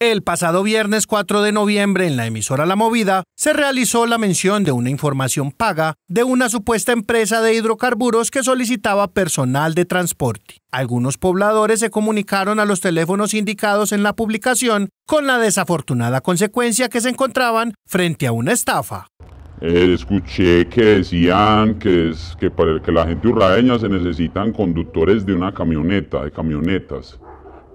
El pasado viernes 4 de noviembre en la emisora La Movida se realizó la mención de una información paga de una supuesta empresa de hidrocarburos que solicitaba personal de transporte. Algunos pobladores se comunicaron a los teléfonos indicados en la publicación con la desafortunada consecuencia que se encontraban frente a una estafa. Eh, escuché que decían que, para que la gente urraeña se necesitan conductores de una camioneta, de camionetas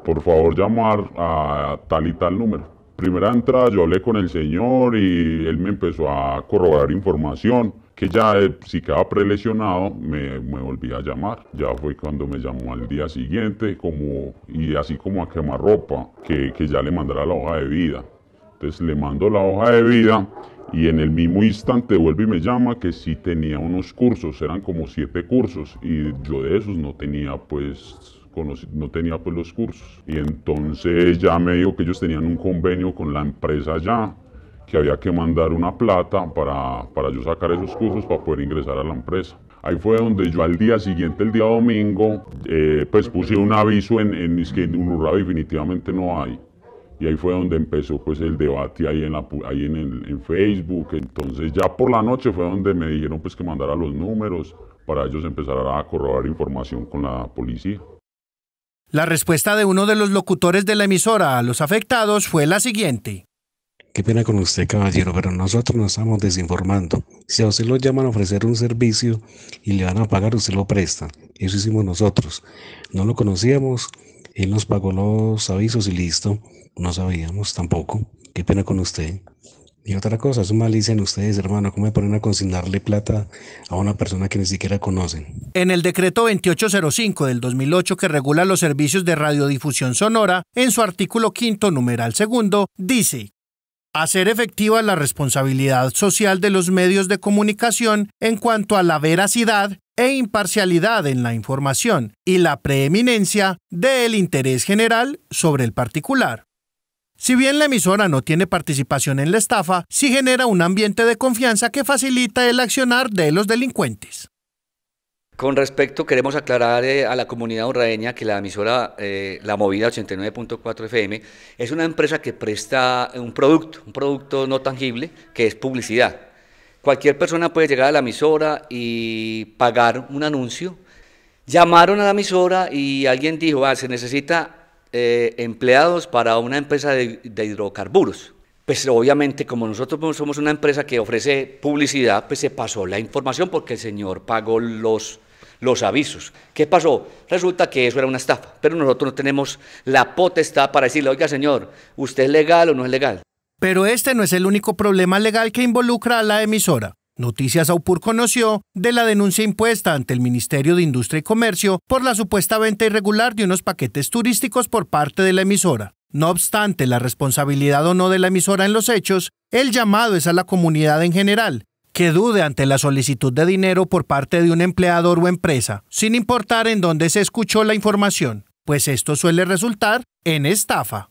por favor llamar a tal y tal número. Primera entrada yo hablé con el señor y él me empezó a corroborar información que ya eh, si quedaba prelesionado me, me volví a llamar. Ya fue cuando me llamó al día siguiente como, y así como a quemar ropa, que, que ya le mandara la hoja de vida. Entonces le mando la hoja de vida y en el mismo instante vuelve y me llama que si tenía unos cursos, eran como siete cursos y yo de esos no tenía pues no tenía pues los cursos. Y entonces ya me dijo que ellos tenían un convenio con la empresa ya, que había que mandar una plata para, para yo sacar esos cursos para poder ingresar a la empresa. Ahí fue donde yo al día siguiente, el día domingo, eh, pues puse un aviso en, en es que definitivamente no hay. Y ahí fue donde empezó pues el debate ahí en, la, ahí en, el, en Facebook. Entonces ya por la noche fue donde me dijeron pues que mandara los números para ellos empezar a corroborar información con la policía. La respuesta de uno de los locutores de la emisora a los afectados fue la siguiente. Qué pena con usted, caballero, pero nosotros nos estamos desinformando. Si a usted lo llaman a ofrecer un servicio y le van a pagar, usted lo presta. Eso hicimos nosotros. No lo conocíamos, él nos pagó los avisos y listo. No sabíamos tampoco. Qué pena con usted. Y otra cosa, eso dicen ustedes, hermano, ¿cómo me ponen a consignarle plata a una persona que ni siquiera conocen? En el decreto 2805 del 2008 que regula los servicios de radiodifusión sonora, en su artículo quinto numeral segundo, dice hacer efectiva la responsabilidad social de los medios de comunicación en cuanto a la veracidad e imparcialidad en la información y la preeminencia del interés general sobre el particular. Si bien la emisora no tiene participación en la estafa, sí genera un ambiente de confianza que facilita el accionar de los delincuentes. Con respecto, queremos aclarar eh, a la comunidad honradeña que la emisora eh, La Movida 89.4 FM es una empresa que presta un producto, un producto no tangible, que es publicidad. Cualquier persona puede llegar a la emisora y pagar un anuncio. Llamaron a la emisora y alguien dijo, ah, se necesita eh, empleados para una empresa de, hidrocarburos. Pues obviamente como nosotros somos una empresa que ofrece publicidad, pues se pasó la información porque el señor pagó los, los avisos. ¿Qué pasó? Resulta que eso era una estafa, pero nosotros no tenemos la potestad para decirle, oiga señor, ¿usted es legal o no es legal? Pero este no es el único problema legal que involucra a la emisora. Noticias Aupur conoció de la denuncia impuesta ante el Ministerio de Industria y Comercio por la supuesta venta irregular de unos paquetes turísticos por parte de la emisora. No obstante la responsabilidad o no de la emisora en los hechos, el llamado es a la comunidad en general, que dude ante la solicitud de dinero por parte de un empleador o empresa, sin importar en dónde se escuchó la información, pues esto suele resultar en estafa.